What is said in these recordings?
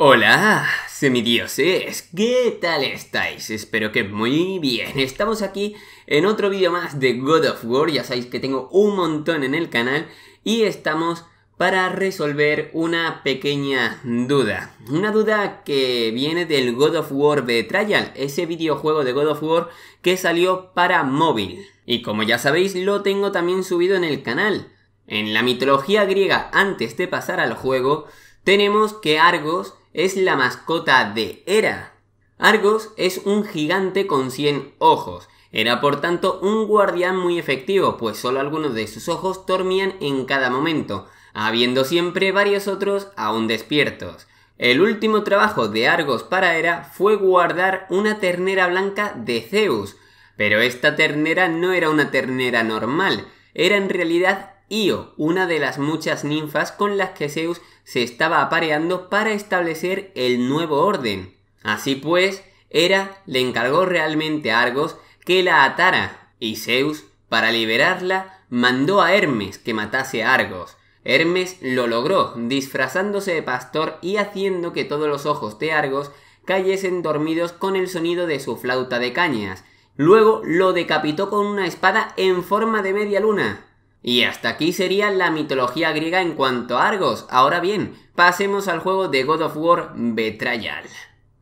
Hola, semidioses, ¿qué tal estáis? Espero que muy bien. Estamos aquí en otro vídeo más de God of War, ya sabéis que tengo un montón en el canal y estamos para resolver una pequeña duda. Una duda que viene del God of War Betrayal, Trial, ese videojuego de God of War que salió para móvil. Y como ya sabéis, lo tengo también subido en el canal. En la mitología griega, antes de pasar al juego, tenemos que Argos es la mascota de Hera. Argos es un gigante con 100 ojos. Era por tanto un guardián muy efectivo, pues solo algunos de sus ojos dormían en cada momento, habiendo siempre varios otros aún despiertos. El último trabajo de Argos para Hera fue guardar una ternera blanca de Zeus, pero esta ternera no era una ternera normal, era en realidad Io, una de las muchas ninfas con las que Zeus se estaba apareando para establecer el nuevo orden. Así pues, Hera le encargó realmente a Argos que la atara, y Zeus, para liberarla, mandó a Hermes que matase a Argos. Hermes lo logró, disfrazándose de pastor y haciendo que todos los ojos de Argos cayesen dormidos con el sonido de su flauta de cañas. Luego lo decapitó con una espada en forma de media luna, y hasta aquí sería la mitología griega en cuanto a Argos. Ahora bien, pasemos al juego de God of War Betrayal.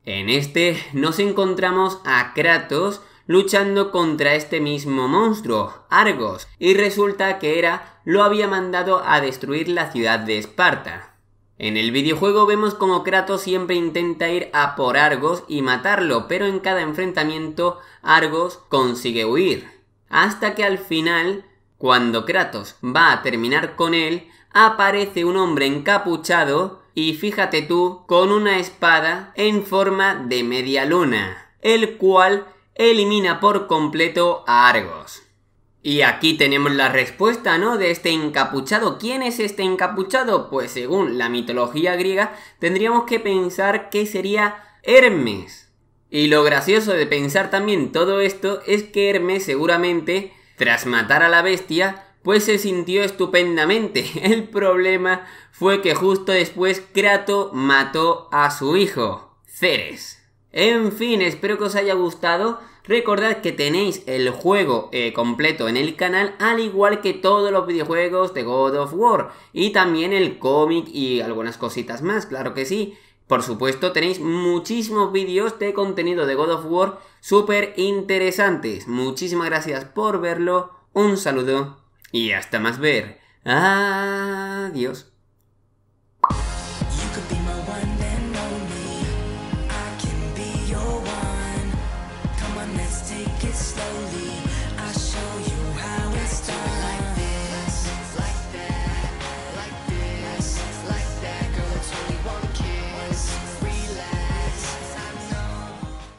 En este nos encontramos a Kratos luchando contra este mismo monstruo, Argos, y resulta que era lo había mandado a destruir la ciudad de Esparta. En el videojuego vemos como Kratos siempre intenta ir a por Argos y matarlo, pero en cada enfrentamiento Argos consigue huir. Hasta que al final cuando Kratos va a terminar con él, aparece un hombre encapuchado y fíjate tú, con una espada en forma de media luna, el cual elimina por completo a Argos. Y aquí tenemos la respuesta, ¿no? De este encapuchado. ¿Quién es este encapuchado? Pues según la mitología griega, tendríamos que pensar que sería Hermes. Y lo gracioso de pensar también todo esto es que Hermes seguramente tras matar a la bestia, pues se sintió estupendamente. El problema fue que justo después Kratos mató a su hijo, Ceres. En fin, espero que os haya gustado. Recordad que tenéis el juego eh, completo en el canal, al igual que todos los videojuegos de God of War. Y también el cómic y algunas cositas más, claro que sí. Por supuesto, tenéis muchísimos vídeos de contenido de God of War súper interesantes. Muchísimas gracias por verlo, un saludo y hasta más ver. Adiós.